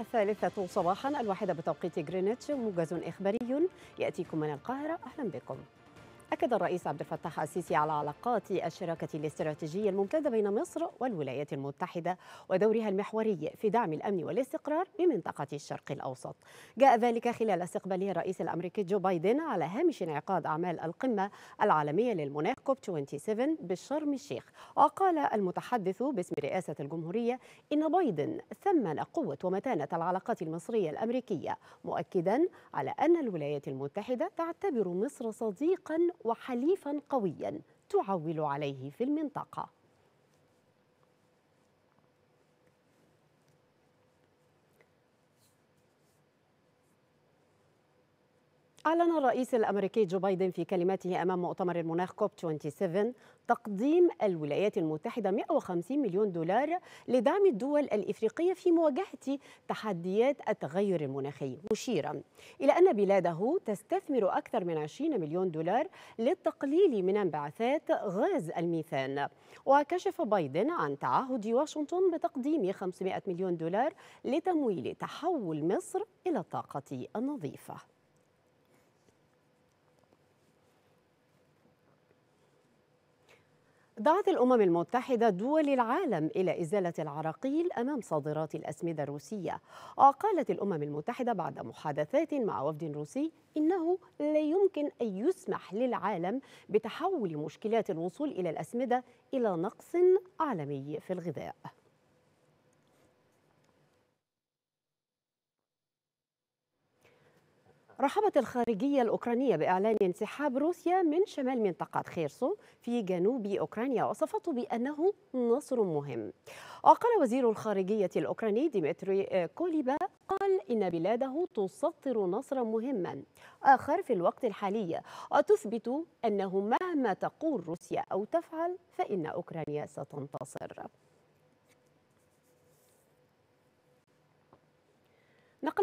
الثالثة صباحا الواحدة بتوقيت غرينتش موجز إخباري يأتيكم من القاهرة أهلا بكم أكد الرئيس عبد الفتاح السيسي على علاقات الشراكة الاستراتيجية الممتدة بين مصر والولايات المتحدة ودورها المحوري في دعم الأمن والاستقرار بمنطقة الشرق الأوسط. جاء ذلك خلال استقباله الرئيس الأمريكي جو بايدن على هامش انعقاد أعمال القمة العالمية للمناخ كوب 27 بشرم الشيخ. وقال المتحدث باسم رئاسة الجمهورية إن بايدن ثمن قوة ومتانة العلاقات المصرية الأمريكية مؤكدا على أن الولايات المتحدة تعتبر مصر صديقا وحليفا قويا تعول عليه في المنطقه أعلن الرئيس الأمريكي جو بايدن في كلمته أمام مؤتمر المناخ كوب 27 تقديم الولايات المتحدة 150 مليون دولار لدعم الدول الإفريقية في مواجهة تحديات التغير المناخي مشيرا إلى أن بلاده تستثمر أكثر من 20 مليون دولار للتقليل من انبعاثات غاز الميثان وكشف بايدن عن تعهد واشنطن بتقديم 500 مليون دولار لتمويل تحول مصر إلى الطاقة النظيفة دعت الأمم المتحدة دول العالم إلى إزالة العراقيل أمام صادرات الأسمدة الروسية وقالت الأمم المتحدة بعد محادثات مع وفد روسي إنه لا يمكن أن يسمح للعالم بتحول مشكلات الوصول إلى الأسمدة إلى نقص عالمي في الغذاء رحبت الخارجية الأوكرانية بإعلان انسحاب روسيا من شمال منطقة خيرسو في جنوب أوكرانيا وصفته بأنه نصر مهم وقال وزير الخارجية الأوكراني ديمتري كوليبا قال إن بلاده تسطر نصرا مهما آخر في الوقت الحالي وتثبت أنه مهما تقول روسيا أو تفعل فإن أوكرانيا ستنتصر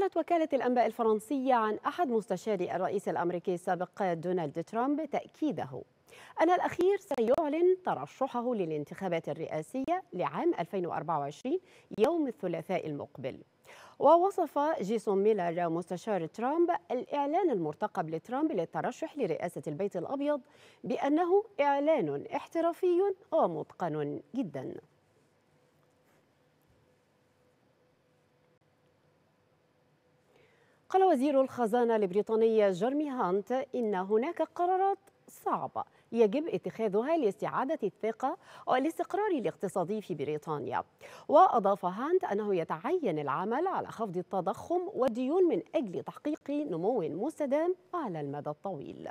أعلنت وكالة الأنباء الفرنسية عن أحد مستشاري الرئيس الأمريكي السابق دونالد ترامب تأكيده أن الأخير سيعلن ترشحه للانتخابات الرئاسية لعام 2024 يوم الثلاثاء المقبل ووصف جيسون ميلر مستشار ترامب الإعلان المرتقب لترامب للترشح لرئاسة البيت الأبيض بأنه إعلان احترافي ومتقن جداً قال وزير الخزانة البريطاني جيرمي هانت إن هناك قرارات صعبة يجب اتخاذها لاستعادة الثقة والاستقرار الاقتصادي في بريطانيا وأضاف هانت أنه يتعين العمل على خفض التضخم والديون من أجل تحقيق نمو مستدام على المدى الطويل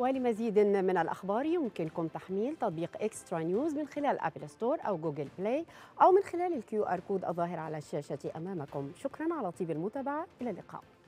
ولمزيد من الأخبار يمكنكم تحميل تطبيق إكسترا نيوز من خلال أبل ستور أو جوجل بلاي أو من خلال الكيو آر كود الظاهر على الشاشة أمامكم شكرا على طيب المتابعة إلى اللقاء